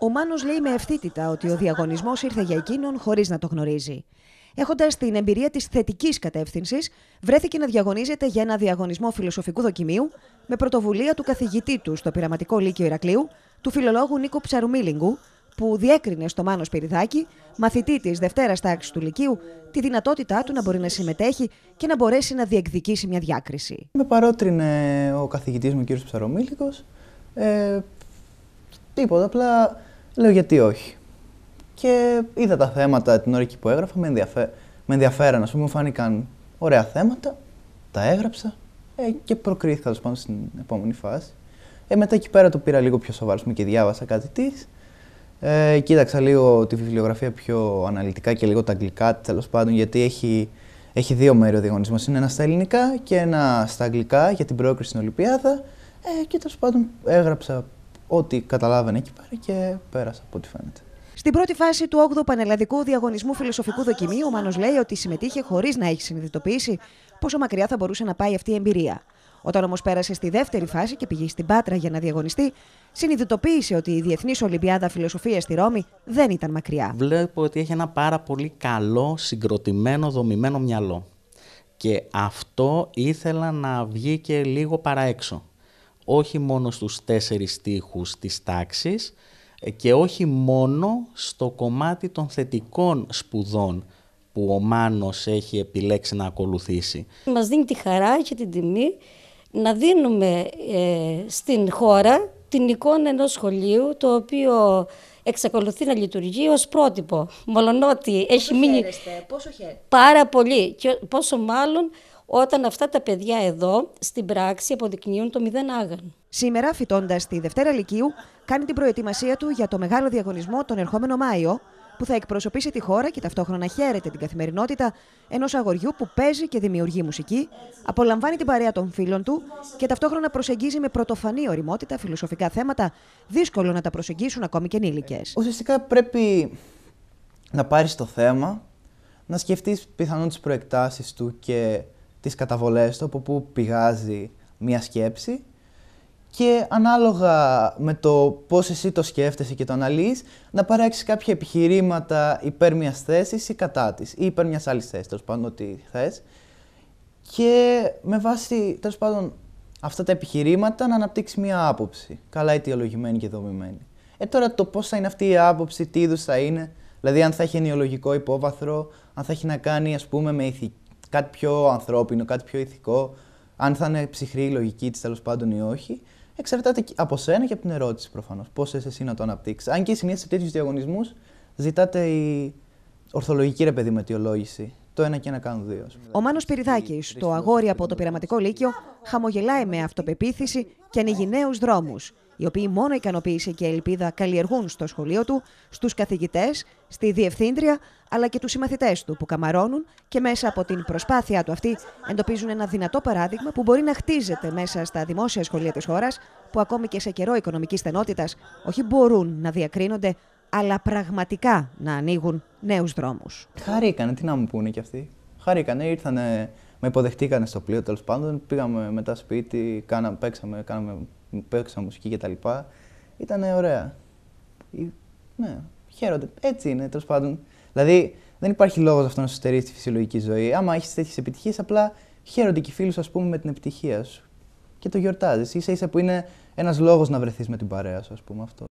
Ο Μάνος λέει με ευθύτητα ότι ο διαγωνισμός ήρθε για εκείνον χωρίς να το γνωρίζει. Έχοντας την εμπειρία της θετικής κατεύθυνσης, βρέθηκε να διαγωνίζεται για ένα διαγωνισμό φιλοσοφικού δοκιμίου με πρωτοβουλία του καθηγητή του στο Πειραματικό Λύκειο Ηρακλείου, του φιλολόγου Νίκο Ψαρουμίλιγκου, που διέκρινε στο Μάνος Σπυριδάκη, μαθητή της Δευτέρας τάξης του Λυκείου, τη δυνατότητά του να μπορεί να συμμετέχει και να μπορέσει να διεκδικήσει μια διάκριση. Με παρότρινε ο καθηγητής μου, ο κ. Ε, τίποτα, απλά Λέω γιατί όχι. Και είδα τα θέματα την ώρα που έγραφα, με, ενδιαφέ... με ενδιαφέραν, ας πούμε, μου φάνηκαν ωραία θέματα, τα έγραψα ε, και προκρίθηκα τέλος πάντων στην επόμενη φάση. Ε, μετά εκεί πέρα το πήρα λίγο πιο σοβαρό και διάβασα κάτι της. Ε, κοίταξα λίγο τη βιβλιογραφία πιο αναλυτικά και λίγο τα αγγλικά τέλος πάντων, γιατί έχει, έχει δύο μέρη ο διαγωνισμός. Είναι ένα στα ελληνικά και ένα στα αγγλικά για την πρόκριση στην Ολυμπιάδα. Ε, και τέλος πάντων έγραψα ό,τι καταλάβαινε εκεί πέρα και πέρασα από ό,τι φαίνεται. Στην πρώτη φάση του 8ου Πανελλαδικού Διαγωνισμού Φιλοσοφικού Δοκιμίου, ο Μάνος λέει ότι συμμετείχε χωρίς να έχει συνειδητοποιήσει πόσο μακριά θα μπορούσε να πάει αυτή η εμπειρία. Όταν όμως πέρασε στη δεύτερη φάση και πήγε στην Πάτρα για να διαγωνιστεί, συνειδητοποίησε ότι η Διεθνής Ολυμπιάδα Φιλοσοφίας στη Ρώμη δεν ήταν μακριά. Βλέπω ότι έχει ένα πάρα πολύ καλό, συγκροτημένο, δομημένο μυαλό. Και αυτό ήθελα να βγει και λίγο παραέξω όχι μόνο στους τέσσερις στίχους της τάξης ε, και όχι μόνο στο κομμάτι των θετικών σπουδών που ο Μάνος έχει επιλέξει να ακολουθήσει. Μας δίνει τη χαρά και την τιμή να δίνουμε ε, στην χώρα την εικόνα ενός σχολείου το οποίο εξακολουθεί να λειτουργεί ως πρότυπο. Μολονότι έχει μείνει πόσο πάρα πολύ και πόσο μάλλον όταν αυτά τα παιδιά εδώ στην πράξη αποδεικνύουν το μηδέν άγαν. Σήμερα, φοιτώντα τη Δευτέρα Λυκείου, κάνει την προετοιμασία του για το μεγάλο διαγωνισμό τον ερχόμενο Μάιο, που θα εκπροσωπήσει τη χώρα και ταυτόχρονα χαίρεται την καθημερινότητα ενός αγοριού που παίζει και δημιουργεί μουσική, απολαμβάνει την παρέα των φίλων του και ταυτόχρονα προσεγγίζει με πρωτοφανή οριμότητα φιλοσοφικά θέματα, δύσκολο να τα προσεγγίσουν ακόμη και ενήλικες. Ουσιαστικά πρέπει να πάρεις το θέμα, να σκεφτείς πιθανόν τις προεκτάσεις του και τις καταβολές του, από πού πηγάζει μία σκέψη και ανάλογα με το πώς εσύ το σκέφτεσαι και το αναλύεις, να παράξεις κάποια επιχειρήματα υπέρ μιας θέσης ή κατά της, ή υπέρ μιας άλλης θέσης, τέλος πάντων, ό,τι θες. Και με βάση, τέλος πάντων, αυτά τα επιχειρήματα να αναπτύξεις μια άποψη, καλά αιτιολογημένη και δομημένη. Ε, τώρα το πώς θα είναι αυτή η άποψη, τι είδους θα είναι, δηλαδή αν θα έχει ενοιολογικό υπόβαθρο, αν θα έχει να κάνει, ας πούμε, με ηθική, κάτι πιο ανθρώπινο, κάτι πιο ηθικό, αν θα είναι ψυχρή η λογική της τέλος πάντων ή όχι, εξαρτάται από σένα και από την ερώτηση προφανώς. Πώς εσύ να το αναπτύξεις. Αν και συνήθως σε τέτοιους διαγωνισμούς ζητάτε η ορθολογική ρε παιδί με αιτιολόγηση. Το ένα και ένα κάνουν δύο. Ο Μάνος Πυριδάκης, το αγόρι από το πειραματικό λύκειο, χαμογελάει με αυτοπεποίθηση και ανοίγει νέους δρόμους οι οποίοι μόνο ικανοποίηση και ελπίδα καλλιεργούν στο σχολείο του, στους καθηγητές, στη διευθύντρια, αλλά και τους συμμαθητές του που καμαρώνουν και μέσα από την προσπάθειά του αυτή εντοπίζουν ένα δυνατό παράδειγμα που μπορεί να χτίζεται μέσα στα δημόσια σχολεία της χώρας, που ακόμη και σε καιρό οικονομικής στενότητας όχι μπορούν να διακρίνονται, αλλά πραγματικά να ανοίγουν νέους δρόμους. Χαρήκανε, τι να μου πούνε κι αυτοί. Χαρήκανε, ήρθανε, με υποδεχτήκανε στο πλοίο τέλος πάντων. Πήγαμε μετά σπίτι, κάνα, παίξαμε, κάναμε παίξα μουσική κτλ. Ήταν ωραία. Ναι, χαίρονται. Έτσι είναι, τέλος πάντων. Δηλαδή, δεν υπάρχει λόγος αυτό να σου τη φυσιολογική ζωή. Άμα έχεις τέτοιες επιτυχίες, απλά χαίρονται και οι φίλοι σου, ας πούμε, με την επιτυχία σου. Και το γιορτάζεις. σα ίσα που είναι ένας λόγος να βρεθείς με την παρέα σου, ας πούμε αυτό.